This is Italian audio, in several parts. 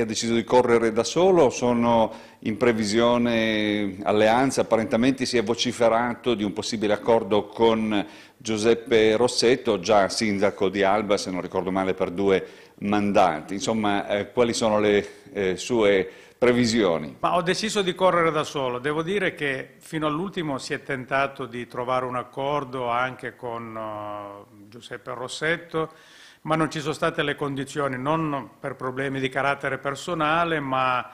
ha deciso di correre da solo sono in previsione alleanze? Apparentemente si è vociferato di un possibile accordo con Giuseppe Rossetto, già sindaco di Alba, se non ricordo male, per due mandati. Insomma, eh, quali sono le eh, sue previsioni? Ma ho deciso di correre da solo. Devo dire che fino all'ultimo si è tentato di trovare un accordo anche con uh, Giuseppe Rossetto, ma non ci sono state le condizioni, non per problemi di carattere personale, ma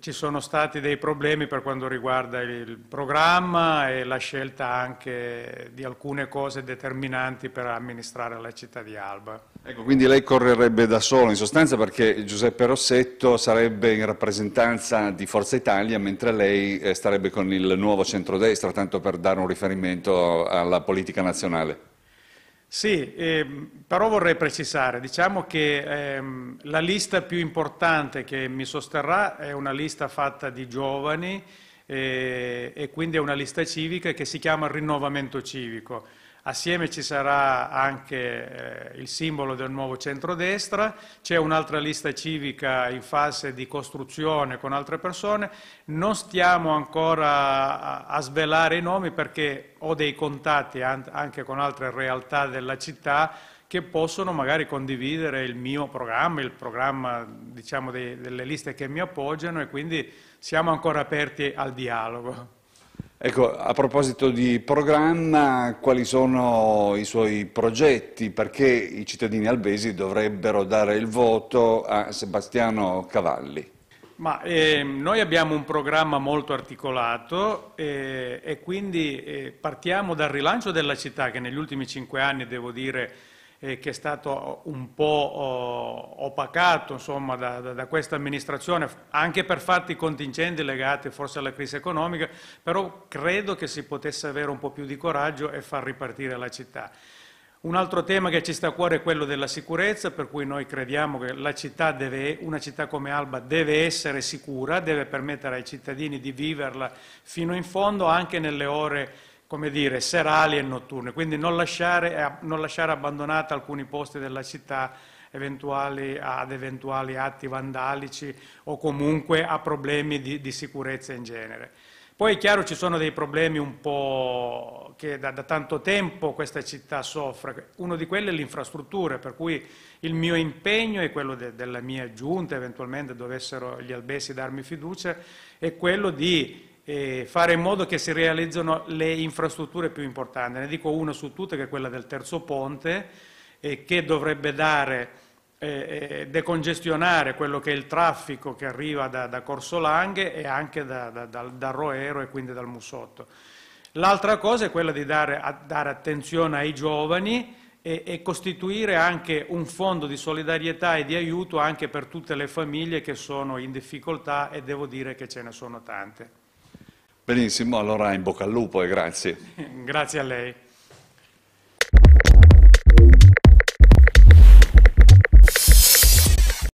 ci sono stati dei problemi per quanto riguarda il programma e la scelta anche di alcune cose determinanti per amministrare la città di Alba. Ecco, quindi lei correrebbe da solo in sostanza perché Giuseppe Rossetto sarebbe in rappresentanza di Forza Italia mentre lei eh, starebbe con il nuovo centrodestra, tanto per dare un riferimento alla politica nazionale. Sì, ehm, però vorrei precisare, diciamo che ehm, la lista più importante che mi sosterrà è una lista fatta di giovani eh, e quindi è una lista civica che si chiama Rinnovamento Civico. Assieme ci sarà anche eh, il simbolo del nuovo centrodestra, c'è un'altra lista civica in fase di costruzione con altre persone, non stiamo ancora a, a svelare i nomi perché ho dei contatti an anche con altre realtà della città che possono magari condividere il mio programma, il programma diciamo, dei, delle liste che mi appoggiano e quindi siamo ancora aperti al dialogo. Ecco, a proposito di programma, quali sono i suoi progetti? Perché i cittadini albesi dovrebbero dare il voto a Sebastiano Cavalli? Ma, eh, noi abbiamo un programma molto articolato eh, e quindi eh, partiamo dal rilancio della città che negli ultimi cinque anni, devo dire, eh, che è stato oh, un po' oh, opacato insomma, da, da, da questa amministrazione, anche per fatti contingenti legati forse alla crisi economica, però credo che si potesse avere un po' più di coraggio e far ripartire la città. Un altro tema che ci sta a cuore è quello della sicurezza, per cui noi crediamo che città deve, una città come Alba deve essere sicura, deve permettere ai cittadini di viverla fino in fondo anche nelle ore come dire, serali e notturne, quindi non lasciare, eh, non lasciare abbandonati alcuni posti della città eventuali, ad eventuali atti vandalici o comunque a problemi di, di, sicurezza in genere. Poi è chiaro ci sono dei problemi un po' che da, da tanto tempo questa città soffre, uno di quelli è l'infrastruttura, per cui il mio impegno e quello de, della mia giunta, eventualmente dovessero gli albesi darmi fiducia, è quello di eh, fare in modo che si realizzino le infrastrutture più importanti. Ne dico una su tutte che è quella del terzo ponte, eh, che dovrebbe dare, eh, eh decongestionare quello che è il traffico che arriva da, da Corso Langhe e anche da, da, dal Roero e quindi dal Musotto. L'altra cosa è quella di dare, a, dare attenzione ai giovani, e, costituire anche un fondo di solidarietà e di aiuto anche per tutte le famiglie che sono in difficoltà e devo dire che ce ne sono tante. Benissimo, allora in bocca al lupo e grazie. grazie a lei.